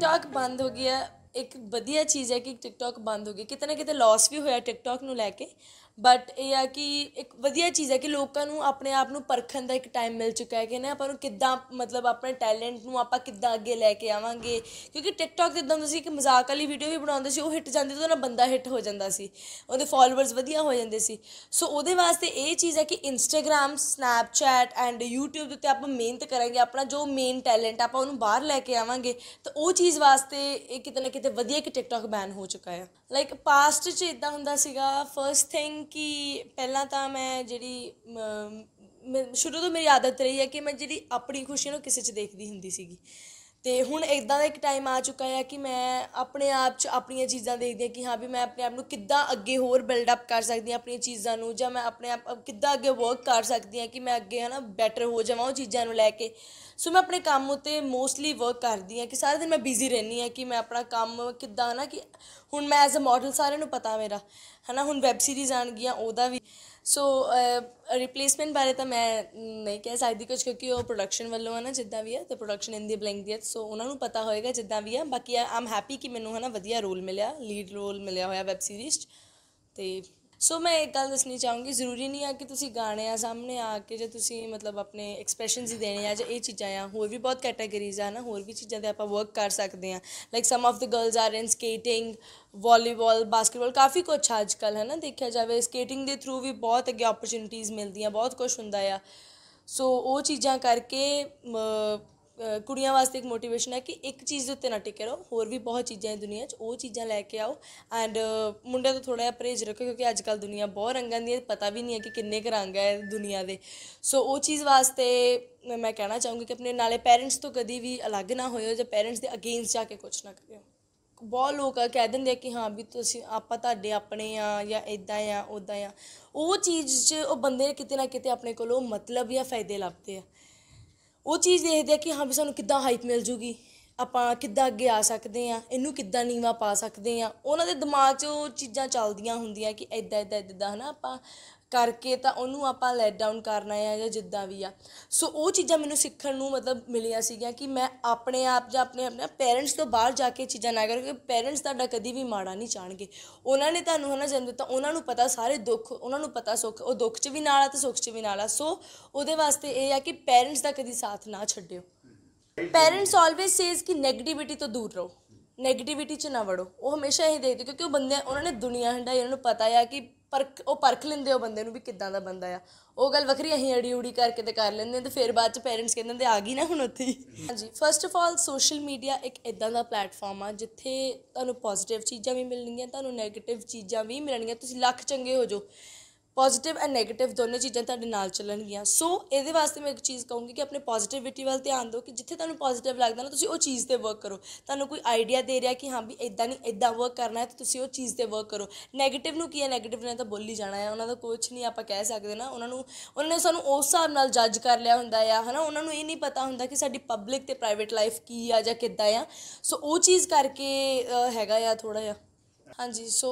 TikTok ਬੰਦ ਹੋ ਗਿਆ ਇੱਕ ਵਧੀਆ ਚੀਜ਼ ਹੈ ਕਿ ਟਿਕਟੌਕ ਬੰਦ ਹੋ ਗਿਆ ਕਿਤੇ ਨਾ ਕਿਤੇ ਲਾਸ ਵੀ ਹੋਇਆ ਟਿਕਟੌਕ ਨੂੰ ਲੈ ਕੇ ਬਟ ਇਹ ਆ ਕਿ ਇੱਕ ਵਧੀਆ ਚੀਜ਼ ਹੈ ਕਿ ਲੋਕਾਂ ਨੂੰ ਆਪਣੇ ਆਪ ਨੂੰ ਪਰਖਣ ਦਾ ਇੱਕ ਟਾਈਮ ਮਿਲ ਚੁੱਕਾ ਹੈ ਕਿ ਨਾ ਆਪਾਂ ਨੂੰ ਕਿੱਦਾਂ ਮਤਲਬ ਆਪਣੇ ਟੈਲੈਂਟ ਨੂੰ ਆਪਾਂ ਕਿੱਦਾਂ ਅੱਗੇ ਲੈ ਕੇ ਆਵਾਂਗੇ ਕਿਉਂਕਿ ਟਿਕਟੌਕ ਤੇ ਇਦਾਂ ਤੁਸੀਂ ਇੱਕ ਮਜ਼ਾਕ ਵਾਲੀ ਵੀਡੀਓ ਵੀ ਬਣਾਉਂਦੇ ਸੀ ਉਹ ਹਿੱਟ ਜਾਂਦੀ ਤਾਂ ਨਾ ਬੰਦਾ ਹਿੱਟ ਹੋ ਜਾਂਦਾ ਸੀ ਉਹਦੇ ਫਾਲੋਅਰਸ ਵਧੀਆ ਹੋ ਜਾਂਦੇ ਸੀ ਸੋ ਉਹਦੇ ਵਾਸਤੇ ਇਹ ਚੀਜ਼ ਹੈ ਕਿ ਇੰਸਟਾਗ੍ਰam ਸਨੈਪਚੈਟ ਐਂਡ YouTube ਤੇ ਉੱਤੇ ਆਪਾਂ ਮਿਹਨਤ ਕਰਾਂਗੇ ਆਪਣਾ ਜੋ ਮੇਨ ਟੈਲੈਂਟ ਆਪਾਂ ਉਹਨੂੰ ਬਾਹਰ ਲੈ ਕੇ ਆਵਾਂਗੇ ਤਾਂ ਉਹ ਚੀਜ਼ ਵਾਸਤੇ ਇਹ ਕਿਤੇ ਨਾ ਕਿਤੇ ਵਧੀਆ ਕਿ ਟਿਕਟੌਕ ਬੈਨ ਹੋ ਚੁੱਕਾ ਹੈ ਲਾਈਕ ਪਾਸਟ 'ਚ ਇਦਾਂ ਹੁੰਦਾ ਸੀਗਾ ਫਰਸਟ ਥਿੰਗ ਕਿਉਂਕਿ ਪਹਿਲਾਂ ਤਾਂ ਮੈਂ ਜਿਹੜੀ ਸ਼ੁਰੂ ਤੋਂ ਮੇਰੀ ਆਦਤ ਰਹੀ ਹੈ ਕਿ ਮੈਂ ਜਿਹੜੀ ਆਪਣੀ ਖੁਸ਼ੀ ਨੂੰ ਕਿਸੇ 'ਚ ਦੇਖਦੀ ਹੁੰਦੀ ਸੀਗੀ ਤੇ ਹੁਣ ਇਦਾਂ ਦਾ ਇੱਕ ਟਾਈਮ ਆ ਚੁੱਕਾ ਹੈ ਕਿ ਮੈਂ ਆਪਣੇ ਆਪ 'ਚ ਆਪਣੀਆਂ ਚੀਜ਼ਾਂ ਦੇਖਦੀ ਹਾਂ ਕਿ ਹਾਂ ਵੀ ਮੈਂ ਆਪਣੇ ਆਪ ਨੂੰ ਕਿੱਦਾਂ ਅੱਗੇ ਹੋਰ ਬਿਲਡ ਅਪ ਕਰ ਸਕਦੀ ਹਾਂ ਆਪਣੀਆਂ ਚੀਜ਼ਾਂ ਨੂੰ ਜਾਂ ਮੈਂ ਆਪਣੇ ਆਪ ਕਿੱਦਾਂ ਅੱਗੇ ਵਰਕ ਕਰ ਸਕਦੀ ਹਾਂ ਕਿ ਮੈਂ ਅੱਗੇ ਹਨਾ ਬੈਟਰ ਹੋ ਜਾਵਾਂ ਉਹ ਚੀਜ਼ਾਂ ਨੂੰ ਲੈ ਕੇ ਸੋ ਮੈਂ ਆਪਣੇ ਕੰਮ ਉਤੇ ਮੋਸਟਲੀ ਵਰਕ ਕਰਦੀ ਹਾਂ ਕਿ ਸਾਰਾ ਦਿਨ ਮੈਂ ਬਿਜ਼ੀ ਰਹਿੰਨੀ ਹਾਂ ਕਿ ਮੈਂ ਆਪਣਾ ਕੰਮ ਕਿੱਦਾਂ ਹਨਾ ਕਿ ਹੁਣ ਮੈਂ ਐਜ਼ ਅ ਮਾਡਲ ਸਾਰਿਆਂ ਨੂੰ ਪਤਾ ਮੇਰਾ ਹਨਾ ਹੁਣ ਵੈਬ ਸੀਰੀਜ਼ ਆਣ ਗਈਆਂ ਉਹਦਾ ਵੀ ਸੋ ਰਿਪਲੇਸਮੈਂਟ ਬਾਰੇ ਤਾਂ ਮੈਂ ਨਹੀਂ ਕਹਿ ਸਕਦੀ ਕੁਝ ਕਿਉਂਕਿ ਉਹ ਪ੍ਰੋਡਕਸ਼ਨ ਵੱਲੋਂ ਹੈ ਨਾ ਜਿੱਦਾਂ ਵੀ ਹੈ ਤੇ ਪ੍ਰੋਡਕਸ਼ਨ ਇਨ ਦੀ ਬਲੈਂਕ ਦੀ ਹੈ ਸੋ ਉਹਨਾਂ ਨੂੰ ਪਤਾ ਹੋਏਗਾ ਜਿੱਦਾਂ ਵੀ ਹੈ ਬਾਕੀ ਆਮ ਹੈਪੀ ਕਿ ਮੈਨੂੰ ਹੈ ਨਾ ਵਧੀਆ ਰੋਲ ਮਿਲਿਆ ਲੀਡ ਰੋਲ ਮਿਲਿਆ ਹੋਇਆ ਵੈਬ ਸੀਰੀਜ਼ 'ਚ ਤੇ ਸੋ ਮੈਂ ਇੱਕ ਗੱਲ ਦੱਸਣੀ ਚਾਹੂੰਗੀ ਜ਼ਰੂਰੀ ਨਹੀਂ ਆ ਕਿ ਤੁਸੀਂ ਗਾਣਿਆਂ ਸਾਹਮਣੇ ਆ ਕੇ ਜੇ ਤੁਸੀਂ ਮਤਲਬ ਆਪਣੇ ਐਕਸਪ੍ਰੈਸ਼ਨਸ ਹੀ ਦੇਣੇ ਆ ਜਾਂ ਇਹ ਚੀਜ਼ਾਂ ਆ ਹੋਰ ਵੀ ਬਹੁਤ ਕੈਟਾਗਰੀਜ਼ ਆ ਨਾ ਹੋਰ ਵੀ ਚੀਜ਼ਾਂ ਤੇ ਆਪਾਂ ਵਰਕ ਕਰ ਸਕਦੇ ਆ like some of the girls are in skating volleyball basketball ਕਾਫੀ ਕੁਝ ਅੱਜ ਕੱਲ ਹੈ ਨਾ ਦੇਖਿਆ ਜਾਵੇ ਸਕੇਟਿੰਗ ਦੇ ਥਰੂ ਵੀ ਬਹੁਤ ਅੱਗੇ ਓਪਰਚ्युनिटीज ਮਿਲਦੀਆਂ ਬਹੁਤ ਕੁਝ ਹੁੰਦਾ ਆ ਸੋ ਉਹ ਚੀਜ਼ਾਂ ਕਰਕੇ ਕੁੜੀਆਂ ਵਾਸਤੇ ਇੱਕ ਮੋਟੀਵੇਸ਼ਨ ਹੈ ਕਿ ਇੱਕ ਚੀਜ਼ ਦੇ ਉੱਤੇ ਨਾ ਟਿਕੇ ਰਹੋ ਹੋਰ ਵੀ ਬਹੁਤ ਚੀਜ਼ਾਂ ਹੈ ਦੁਨੀਆ 'ਚ ਉਹ ਚੀਜ਼ਾਂ ਲੈ ਕੇ ਆਓ ਐਂਡ ਮੁੰਡਿਆਂ ਤੋਂ ਥੋੜਾ ਜਿਹਾ ਪ੍ਰੇਜ਼ ਰੱਖੋ ਕਿਉਂਕਿ ਅੱਜ ਕੱਲ ਦੁਨੀਆ ਬਹੁਤ ਰੰਗਾਂ ਦੀ ਹੈ ਪਤਾ ਵੀ ਨਹੀਂ ਹੈ ਕਿ ਕਿੰਨੇ ਕੁ ਰੰਗ ਹੈ ਦੁਨੀਆ ਦੇ ਸੋ ਉਹ ਚੀਜ਼ ਵਾਸਤੇ ਮੈਂ ਕਹਿਣਾ ਚਾਹੂੰਗੀ ਕਿ ਆਪਣੇ ਨਾਲੇ ਪੇਰੈਂਟਸ ਤੋਂ ਕਦੀ ਵੀ ਅਲੱਗ ਨਾ ਹੋਇਓ ਜਾਂ ਪੇਰੈਂਟਸ ਦੇ ਅਗੇਂਸਟ ਜਾ ਕੇ ਕੁਝ ਨਾ ਕਰਿਓ ਬਹੁਤ ਲੋਕ ਕਹਿ ਦਿੰਦੇ ਕਿ ਹਾਂ ਵੀ ਤੁਸੀਂ ਆਪਾਂ ਤੁਹਾਡੇ ਆਪਣੇ ਆ ਜਾਂ ਇਦਾਂ ਆ ਉਦਾਂ ਆ ਉਹ ਚੀਜ਼ 'ਚ ਉਹ ਬੰਦੇ ਕਿਤੇ ਨਾ ਕਿਤੇ ਆਪਣੇ ਕੋਲੋਂ ਮਤਲਬ ਜਾਂ ਫਾਇਦੇ ਲੱਭਦੇ ਆ ਉਹ ਚੀਜ਼ ਦੇਖਦੇ ਆ ਕਿ ਹਾਂ ਵੀ ਸਾਨੂੰ ਕਿੱਦਾਂ ਹਾਈਪ ਮਿਲ ਜੂਗੀ ਆਪਾਂ ਕਿੱਦਾਂ ਅੱਗੇ ਆ ਸਕਦੇ ਆ ਇਹਨੂੰ ਕਿੱਦਾਂ ਨੀਵਾ ਪਾ ਸਕਦੇ ਆ ਉਹਨਾਂ ਦੇ ਦਿਮਾਗ 'ਚ ਉਹ ਚੀਜ਼ਾਂ ਚੱਲਦੀਆਂ ਹੁੰਦੀਆਂ ਕਿ ਐਦਾਂ ਐਦਾਂ ਐਦਾਂ ਹਨਾ ਆਪਾਂ ਕਰਕੇ ਤਾਂ ਉਹਨੂੰ ਆਪਾਂ ਲੈਟ ਡਾਊਨ ਕਰਨਾ ਹੈ ਜਾਂ ਜਿੱਦਾਂ ਵੀ ਆ ਸੋ ਉਹ ਚੀਜ਼ਾਂ ਮੈਨੂੰ ਸਿੱਖਣ ਨੂੰ ਮਤਲਬ ਮਿਲੀਆਂ ਸੀਗੀਆਂ ਕਿ ਮੈਂ ਆਪਣੇ ਆਪ ਜਾਂ ਆਪਣੇ ਆਪਣੇ ਪੇਰੈਂਟਸ ਤੋਂ ਬਾਹਰ ਜਾ ਕੇ ਚੀਜ਼ਾਂ ਨਾ ਕਰੋ ਕਿਉਂਕਿ ਪੇਰੈਂਟਸ ਤੁਹਾਡਾ ਕਦੀ ਵੀ ਮਾੜਾ ਨਹੀਂ ਚਾਹਣਗੇ ਉਹਨਾਂ ਨੇ ਤੁਹਾਨੂੰ ਹਨਾ ਜਨਮ ਦਿੱਤਾ ਉਹਨਾਂ ਨੂੰ ਪਤਾ ਸਾਰੇ ਦੁੱਖ ਉਹਨਾਂ ਨੂੰ ਪਤਾ ਸੁੱਖ ਉਹ ਦੁੱਖ 'ਚ ਵੀ ਨਾਲ ਆ ਤੇ ਸੁੱਖ 'ਚ ਵੀ ਨਾਲ ਆ ਸੋ ਉਹਦੇ ਵਾਸਤੇ ਇਹ ਆ ਕਿ ਪੇਰੈਂਟਸ ਦਾ ਕਦੀ ਸਾਥ ਨਾ ਛੱਡਿਓ ਪੇਰੈਂਟਸ ਆਲਵੇਸ ਸੇਜ਼ ਕਿ 네ਗੇਟਿਵਿਟੀ ਤੋਂ ਦੂਰ ਰਹੋ 네ਗੇਟਿਵਿਟੀ 'ਚ ਨਾ ਵੜੋ ਉਹ ਹਮੇਸ਼ਾ ਇਹ ਦੇਖਦੇ ਕਿਉਂਕਿ ਉਹ ਬੰਦੇ ਉਹਨਾਂ ਨੇ ਦੁਨੀਆ ਹੰਡਾਈ ਉਹਨਾਂ ਨੂੰ ਪਤਾ ਆ ਕਿ ਪਰ ਉਹ ਪਰਖ ਲੈਂਦੇ ਉਹ ਬੰਦੇ ਨੂੰ ਵੀ ਕਿੱਦਾਂ ਦਾ ਬੰਦਾ ਆ ਉਹ ਗੱਲ ਵੱਖਰੀ ਅਸੀਂ ਅੜੀ ਉੜੀ ਕਰਕੇ ਤੇ ਕਰ ਲੈਂਦੇ ਤੇ ਫਿਰ ਬਾਅਦ ਚ ਪੇਰੈਂਟਸ ਕਹਿੰਦੇ ਨੇ ਆ ਗਈ ਨਾ ਹੁਣ ਉੱਥੇ ਹਾਂਜੀ first of all social media ਇੱਕ ਇਦਾਂ ਦਾ ਪਲੇਟਫਾਰਮ ਆ ਜਿੱਥੇ ਤੁਹਾਨੂੰ ਪੋਜ਼ਿਟਿਵ ਚੀਜ਼ਾਂ ਵੀ ਮਿਲਣਗੀਆਂ ਤੁਹਾਨੂੰ 네ਗੇਟਿਵ ਚੀਜ਼ਾਂ ਵੀ ਮਿਲਣਗੀਆਂ ਤੁਸੀਂ ਲੱਖ ਚੰਗੇ ਹੋ ਜਾਓ ਪੋਜ਼ਿਟਿਵ ਐਂਡ 네ਗੇਟਿਵ ਦੋਨੇ ਚੀਜ਼ਾਂ ਤੁਹਾਡੇ ਨਾਲ ਚੱਲਣਗੀਆਂ ਸੋ ਇਹਦੇ ਵਾਸਤੇ ਮੈਂ ਇੱਕ ਚੀਜ਼ ਕਹੂੰਗੀ ਕਿ ਆਪਣੇ ਪੋਜ਼ਿਟਿਵਿਟੀ ਵੱਲ ਧਿਆਨ ਦਿਓ ਕਿ ਜਿੱਥੇ ਤੁਹਾਨੂੰ ਪੋਜ਼ਿਟਿਵ ਲੱਗਦਾ ਨਾ ਤੁਸੀਂ ਉਹ ਚੀਜ਼ ਤੇ ਵਰਕ ਕਰੋ ਤੁਹਾਨੂੰ ਕੋਈ ਆਈਡੀਆ ਦੇ ਰਿਹਾ ਕਿ ਹਾਂ ਵੀ ਇਦਾਂ ਨਹੀਂ ਇਦਾਂ ਵਰਕ ਕਰਨਾ ਹੈ ਤਾਂ ਤੁਸੀਂ ਉਹ ਚੀਜ਼ ਤੇ ਵਰਕ ਕਰੋ 네ਗੇਟਿਵ ਨੂੰ ਕੀ ਹੈ 네ਗੇਟਿਵ ਨੇ ਤਾਂ ਬੋਲੀ ਜਾਣਾ ਹੈ ਉਹਨਾਂ ਦਾ ਕੁਝ ਨਹੀਂ ਆਪਾਂ ਕਹਿ ਸਕਦੇ ਨਾ ਉਹਨਾਂ ਨੂੰ ਉਹਨਾਂ ਨੇ ਸਾਨੂੰ ਉਸ ਹਿਸਾਬ ਨਾਲ ਜੱਜ ਕਰ ਲਿਆ ਹੁੰਦਾ ਆ ਹਨਾ ਉਹਨਾਂ ਨੂੰ ਇਹ ਨਹੀਂ ਪਤਾ ਹੁੰਦਾ ਕਿ ਸਾਡੀ ਪਬਲਿਕ ਤੇ ਪ੍ਰਾਈਵੇਟ ਲਾਈਫ ਕੀ ਆ ਜਾਂ ਕਿੱਦਾਂ ਆ ਸੋ ਉਹ ਚੀਜ਼ ਕਰਕੇ ਹੈਗਾ ਆ ਥੋੜਾ ਜਿਹਾ ਹਾਂਜੀ ਸੋ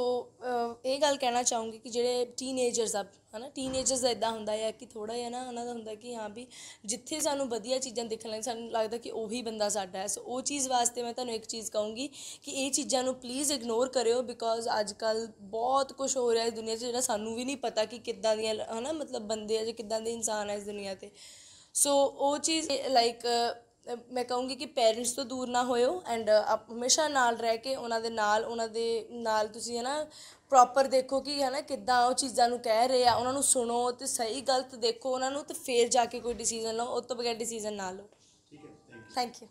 ਇਹ ਗੱਲ ਕਹਿਣਾ ਚਾਹੂੰਗੀ ਕਿ ਜਿਹੜੇ ਟੀਨੇਜਰਸ ਆ ਹਨਾ ਟੀਨੇਜਰਸ ਦਾ ਇਦਾਂ ਹੁੰਦਾ ਹੈ ਕਿ ਥੋੜਾ ਜਿਹਾ ਨਾ ਉਹਨਾਂ ਦਾ ਹੁੰਦਾ ਕਿ ਹਾਂ ਵੀ ਜਿੱਥੇ ਸਾਨੂੰ ਵਧੀਆ ਚੀਜ਼ਾਂ ਦਿਖਣ ਲੱਗ ਸਾਨੂੰ ਲੱਗਦਾ ਕਿ ਉਹੀ ਬੰਦਾ ਸਾਡਾ ਹੈ ਸੋ ਉਹ ਚੀਜ਼ ਵਾਸਤੇ ਮੈਂ ਤੁਹਾਨੂੰ ਇੱਕ ਚੀਜ਼ ਕਹੂੰਗੀ ਕਿ ਇਹ ਚੀਜ਼ਾਂ ਨੂੰ ਪਲੀਜ਼ ਇਗਨੋਰ ਕਰਿਓ ਬਿਕੋਜ਼ ਅੱਜ ਕੱਲ ਬਹੁਤ ਕੁਝ ਹੋ ਰਿਹਾ ਇਸ ਦੁਨੀਆ 'ਚ ਜਿਹੜਾ ਸਾਨੂੰ ਵੀ ਨਹੀਂ ਪਤਾ ਕਿ ਕਿੱਦਾਂ ਦੀਆਂ ਹਨਾ ਮਤਲਬ ਬੰਦੇ ਆ ਜਾਂ ਕਿੱਦਾਂ ਦੇ ਇਨਸਾਨ ਆ ਇਸ ਦੁਨੀਆ ਤੇ ਸੋ ਉਹ ਚੀਜ਼ ਲਾਈਕ ਮੈਂ ਕਹੂੰਗੀ ਕਿ ਪੇਰੈਂਟਸ ਤੋਂ ਦੂਰ ਨਾ ਹੋਇਓ ਐਂਡ ਹਮੇਸ਼ਾ ਨਾਲ ਰਹਿ ਕੇ ਉਹਨਾਂ ਦੇ ਨਾਲ ਉਹਨਾਂ ਦੇ ਨਾਲ ਤੁਸੀਂ ਹੈ ਨਾ ਪ੍ਰੋਪਰ ਦੇਖੋ ਕਿ ਹੈ ਨਾ ਕਿੱਦਾਂ ਉਹ ਚੀਜ਼ਾਂ ਨੂੰ ਕਹਿ ਰਹੇ ਆ ਉਹਨਾਂ ਨੂੰ ਸੁਣੋ ਤੇ ਸਹੀ ਗਲਤ ਦੇਖੋ ਉਹਨਾਂ ਨੂੰ ਤੇ ਫੇਰ ਜਾ ਕੇ ਕੋਈ ਡਿਸੀਜਨ ਲਓ ਉਸ ਤੋਂ ਬਗੈਰ ਡਿਸੀਜਨ ਨਾ ਲਓ ਠੀਕ ਹੈ ਥੈਂਕ ਯੂ